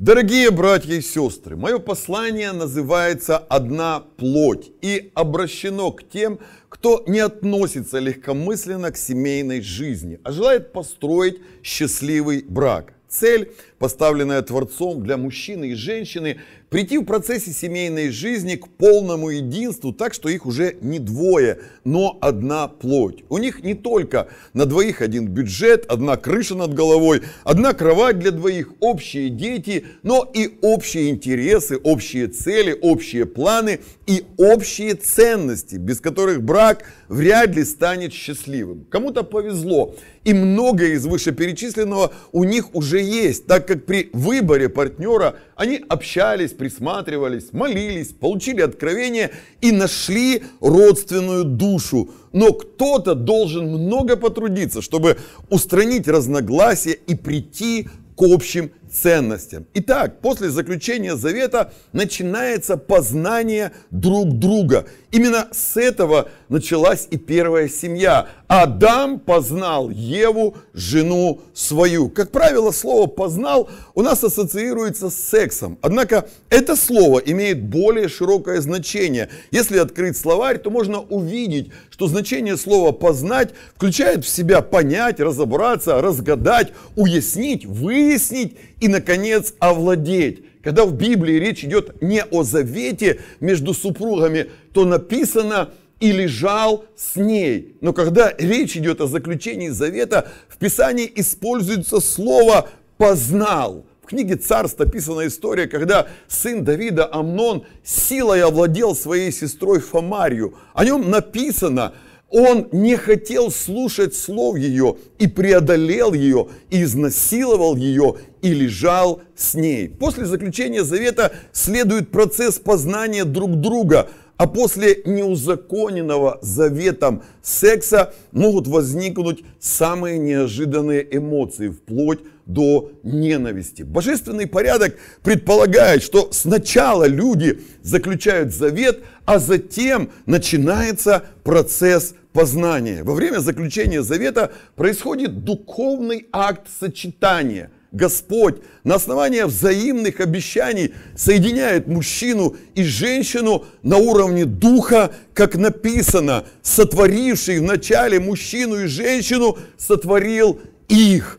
Дорогие братья и сестры, мое послание называется «Одна плоть» и обращено к тем, кто не относится легкомысленно к семейной жизни, а желает построить счастливый брак. Цель поставленная Творцом для мужчины и женщины, прийти в процессе семейной жизни к полному единству, так что их уже не двое, но одна плоть. У них не только на двоих один бюджет, одна крыша над головой, одна кровать для двоих, общие дети, но и общие интересы, общие цели, общие планы и общие ценности, без которых брак вряд ли станет счастливым. Кому-то повезло, и многое из вышеперечисленного у них уже есть, так как при выборе партнера они общались, присматривались, молились, получили откровение и нашли родственную душу. Но кто-то должен много потрудиться, чтобы устранить разногласия и прийти к общим ценностям. Итак, после заключения завета начинается познание друг друга. Именно с этого началась и первая семья. Адам познал Еву, жену свою. Как правило, слово «познал» у нас ассоциируется с сексом. Однако это слово имеет более широкое значение. Если открыть словарь, то можно увидеть, что значение слова «познать» включает в себя понять, разобраться, разгадать, уяснить, выяснить и, наконец, овладеть. Когда в Библии речь идет не о завете между супругами, то написано «и лежал с ней». Но когда речь идет о заключении завета, в Писании используется слово «познал». В книге «Царств» описана история, когда сын Давида Амнон силой овладел своей сестрой Фомарью. О нем написано, он не хотел слушать слов ее и преодолел ее, и изнасиловал ее, и лежал с ней. После заключения завета следует процесс познания друг друга, а после неузаконенного заветом секса могут возникнуть самые неожиданные эмоции, вплоть до ненависти. Божественный порядок предполагает, что сначала люди заключают завет, а затем начинается процесс познания. Во время заключения завета происходит духовный акт сочетания – Господь на основании взаимных обещаний соединяет мужчину и женщину на уровне духа, как написано, сотворивший вначале мужчину и женщину, сотворил их.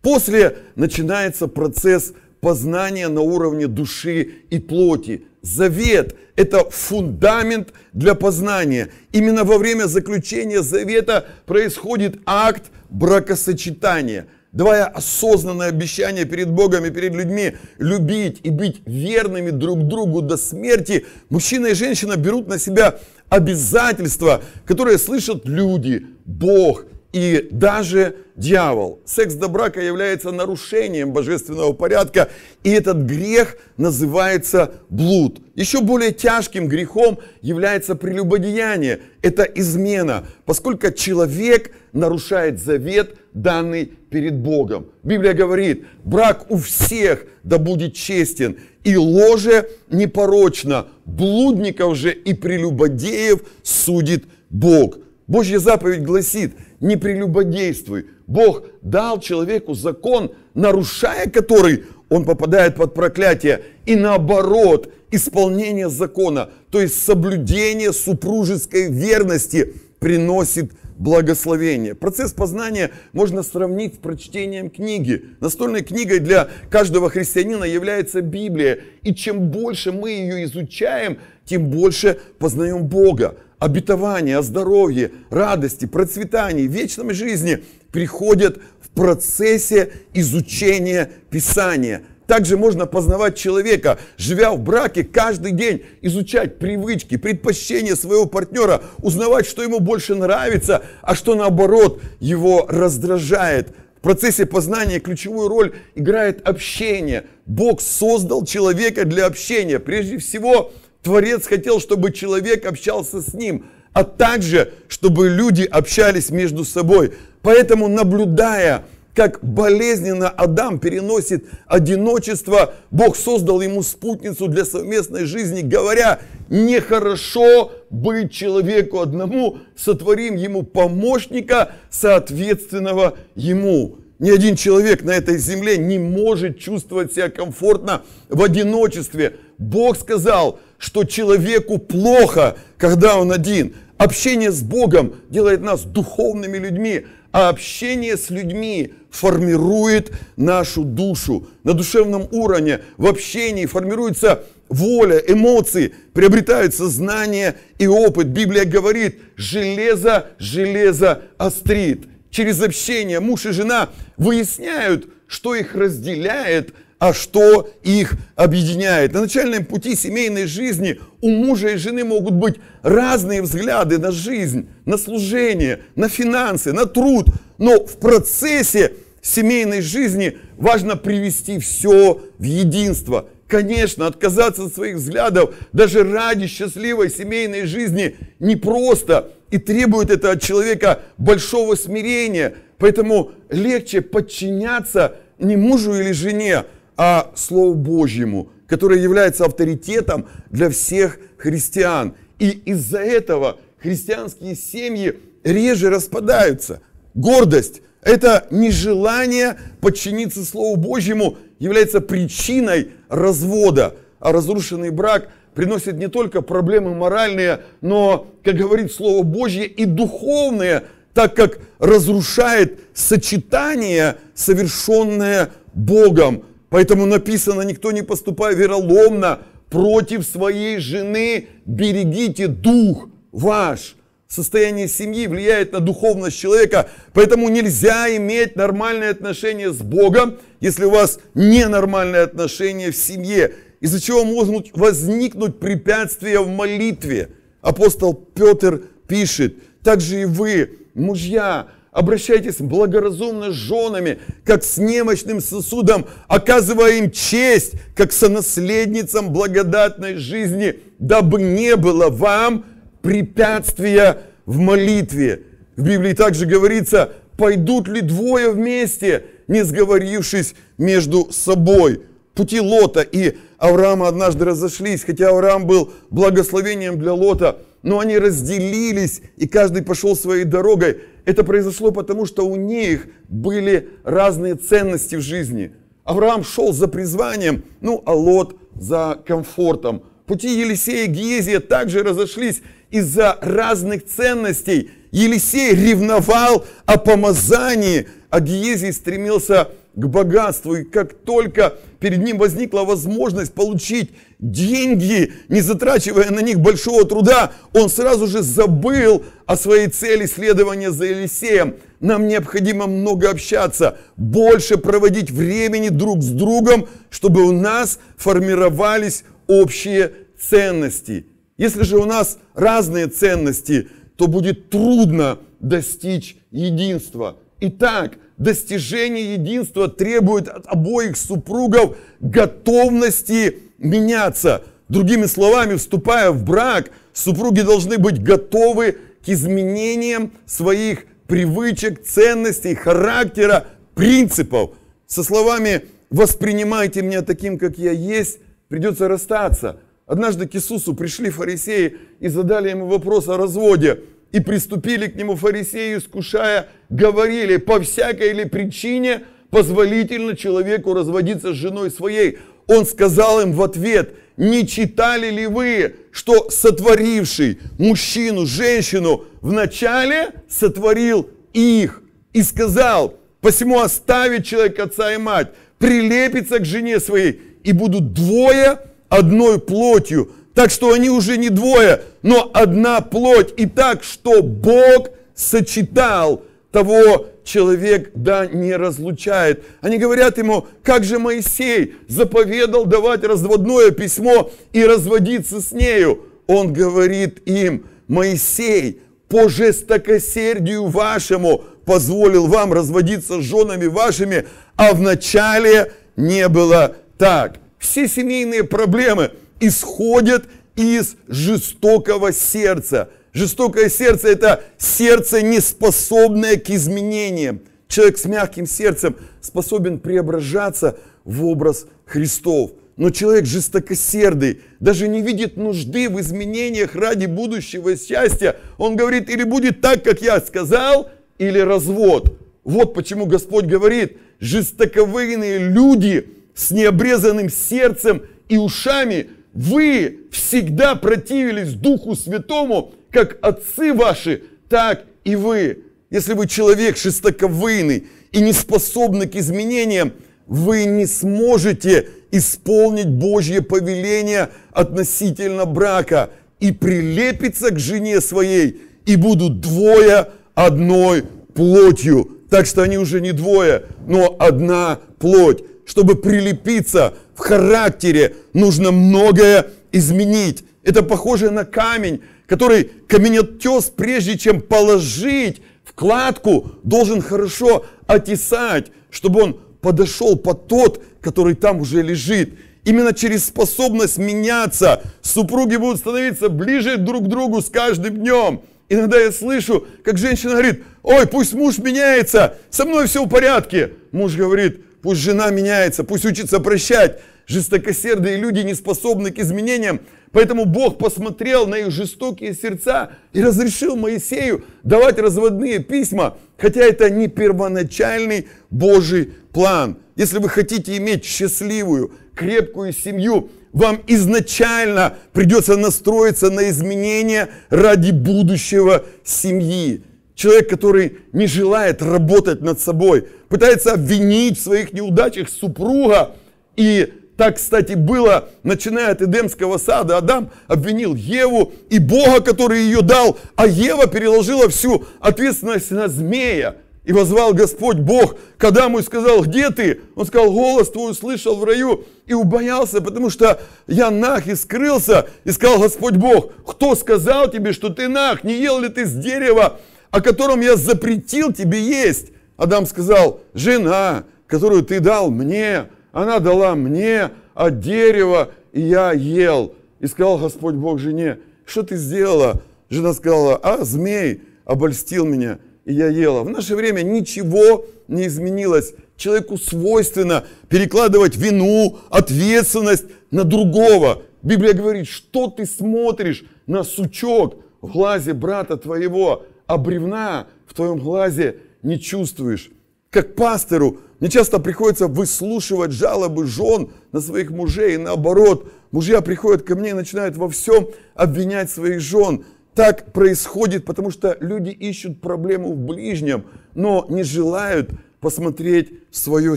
После начинается процесс познания на уровне души и плоти. Завет – это фундамент для познания. Именно во время заключения завета происходит акт бракосочетания – давая осознанное обещание перед Богом и перед людьми любить и быть верными друг другу до смерти, мужчина и женщина берут на себя обязательства, которые слышат люди, Бог – и даже дьявол. Секс до брака является нарушением божественного порядка, и этот грех называется блуд. Еще более тяжким грехом является прелюбодеяние, это измена, поскольку человек нарушает завет, данный перед Богом. Библия говорит, брак у всех да будет честен, и ложе непорочно, блудников же и прелюбодеев судит Бог. Божья заповедь гласит – не прелюбодействуй. Бог дал человеку закон, нарушая который, он попадает под проклятие. И наоборот, исполнение закона, то есть соблюдение супружеской верности приносит благословение. Процесс познания можно сравнить с прочтением книги. Настольной книгой для каждого христианина является Библия. И чем больше мы ее изучаем, тем больше познаем Бога обетования, о здоровье, радости, процветании, вечном жизни приходят в процессе изучения Писания. Также можно познавать человека, живя в браке каждый день, изучать привычки, предпочтения своего партнера, узнавать, что ему больше нравится, а что наоборот его раздражает. В процессе познания ключевую роль играет общение. Бог создал человека для общения. Прежде всего, Творец хотел, чтобы человек общался с ним, а также, чтобы люди общались между собой. Поэтому, наблюдая, как болезненно Адам переносит одиночество, Бог создал ему спутницу для совместной жизни, говоря, нехорошо быть человеку одному, сотворим ему помощника, соответственного ему. Ни один человек на этой земле не может чувствовать себя комфортно в одиночестве. Бог сказал – что человеку плохо, когда он один. Общение с Богом делает нас духовными людьми, а общение с людьми формирует нашу душу. На душевном уровне в общении формируется воля, эмоции, приобретаются знания и опыт. Библия говорит, железо, железо острит. Через общение муж и жена выясняют, что их разделяет, а что их объединяет. На начальном пути семейной жизни у мужа и жены могут быть разные взгляды на жизнь, на служение, на финансы, на труд. Но в процессе семейной жизни важно привести все в единство. Конечно, отказаться от своих взглядов даже ради счастливой семейной жизни непросто и требует это от человека большого смирения. Поэтому легче подчиняться не мужу или жене, а Слову Божьему, которое является авторитетом для всех христиан. И из-за этого христианские семьи реже распадаются. Гордость – это нежелание подчиниться Слову Божьему является причиной развода. А разрушенный брак приносит не только проблемы моральные, но, как говорит Слово Божье, и духовные, так как разрушает сочетание, совершенное Богом – Поэтому написано, никто не поступая вероломно против своей жены, берегите дух ваш. Состояние семьи влияет на духовность человека, поэтому нельзя иметь нормальные отношения с Богом, если у вас ненормальные отношения в семье, из-за чего могут возникнуть препятствия в молитве. Апостол Петр пишет, также и вы, мужья, Обращайтесь благоразумно с женами, как с немощным сосудом, оказывая им честь, как сонаследницам благодатной жизни, дабы не было вам препятствия в молитве. В Библии также говорится, пойдут ли двое вместе, не сговорившись между собой. Пути Лота и Авраама однажды разошлись, хотя Авраам был благословением для Лота, но они разделились, и каждый пошел своей дорогой. Это произошло потому, что у них были разные ценности в жизни. Авраам шел за призванием, ну а Лот за комфортом. Пути Елисея и Гиезия также разошлись из-за разных ценностей. Елисей ревновал о помазании, а Гиезий стремился к богатству. И как только перед ним возникла возможность получить деньги, не затрачивая на них большого труда, он сразу же забыл о своей цели следования за Елисеем. Нам необходимо много общаться, больше проводить времени друг с другом, чтобы у нас формировались общие ценности. Если же у нас разные ценности, то будет трудно достичь единства. Итак, достижение единства требует от обоих супругов готовности меняться. Другими словами, вступая в брак, супруги должны быть готовы к изменениям своих привычек, ценностей, характера, принципов. Со словами «воспринимайте меня таким, как я есть» придется расстаться. Однажды к Иисусу пришли фарисеи и задали ему вопрос о разводе. И приступили к нему фарисеи, искушая, говорили, по всякой ли причине позволительно человеку разводиться с женой своей. Он сказал им в ответ, не читали ли вы, что сотворивший мужчину, женщину, вначале сотворил их и сказал, посему оставит человек отца и мать, прилепится к жене своей, и будут двое одной плотью. Так что они уже не двое, но одна плоть. И так, что Бог сочетал того человек, да, не разлучает. Они говорят ему, как же Моисей заповедал давать разводное письмо и разводиться с нею. Он говорит им, Моисей по жестокосердию вашему позволил вам разводиться с женами вашими, а вначале не было так. Все семейные проблемы – исходят из жестокого сердца. Жестокое сердце – это сердце, не способное к изменениям. Человек с мягким сердцем способен преображаться в образ Христов. Но человек жестокосердый, даже не видит нужды в изменениях ради будущего счастья. Он говорит, или будет так, как я сказал, или развод. Вот почему Господь говорит, жестоковыйные люди с необрезанным сердцем и ушами – вы всегда противились Духу Святому, как отцы ваши, так и вы. Если вы человек шестоковыйный и не способны к изменениям, вы не сможете исполнить Божье повеление относительно брака и прилепиться к жене своей, и будут двое одной плотью. Так что они уже не двое, но одна плоть. Чтобы прилепиться, в характере нужно многое изменить. Это похоже на камень, который каменотес, прежде чем положить вкладку, должен хорошо отесать, чтобы он подошел под тот, который там уже лежит. Именно через способность меняться супруги будут становиться ближе друг к другу с каждым днем. Иногда я слышу, как женщина говорит, ой, пусть муж меняется, со мной все в порядке. Муж говорит, Пусть жена меняется, пусть учится прощать. Жестокосердые люди не способны к изменениям. Поэтому Бог посмотрел на их жестокие сердца и разрешил Моисею давать разводные письма, хотя это не первоначальный Божий план. Если вы хотите иметь счастливую, крепкую семью, вам изначально придется настроиться на изменения ради будущего семьи. Человек, который не желает работать над собой, пытается обвинить в своих неудачах супруга. И так, кстати, было, начиная от Эдемского сада, Адам обвинил Еву и Бога, который ее дал, а Ева переложила всю ответственность на змея. И возвал Господь Бог к Адаму и сказал, где ты? Он сказал, голос твой услышал в раю и убоялся, потому что я нах и скрылся. И сказал Господь Бог, кто сказал тебе, что ты нах? Не ел ли ты с дерева, о котором я запретил тебе есть. Адам сказал, жена, которую ты дал мне, она дала мне от дерева, и я ел. И сказал Господь Бог жене, что ты сделала? Жена сказала, а змей обольстил меня, и я ела. В наше время ничего не изменилось. Человеку свойственно перекладывать вину, ответственность на другого. Библия говорит, что ты смотришь на сучок в глазе брата твоего, а бревна в твоем глазе не чувствуешь. Как пастору мне часто приходится выслушивать жалобы жен на своих мужей, и наоборот, мужья приходят ко мне и начинают во всем обвинять своих жен. Так происходит, потому что люди ищут проблему в ближнем, но не желают посмотреть в свое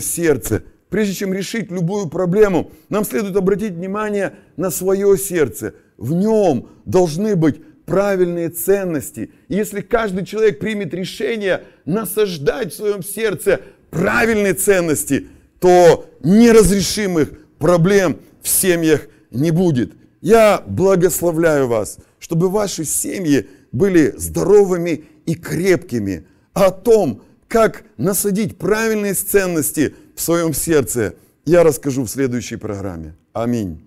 сердце. Прежде чем решить любую проблему, нам следует обратить внимание на свое сердце. В нем должны быть правильные ценности. если каждый человек примет решение насаждать в своем сердце правильные ценности, то неразрешимых проблем в семьях не будет. Я благословляю вас, чтобы ваши семьи были здоровыми и крепкими. о том, как насадить правильные ценности в своем сердце, я расскажу в следующей программе. Аминь.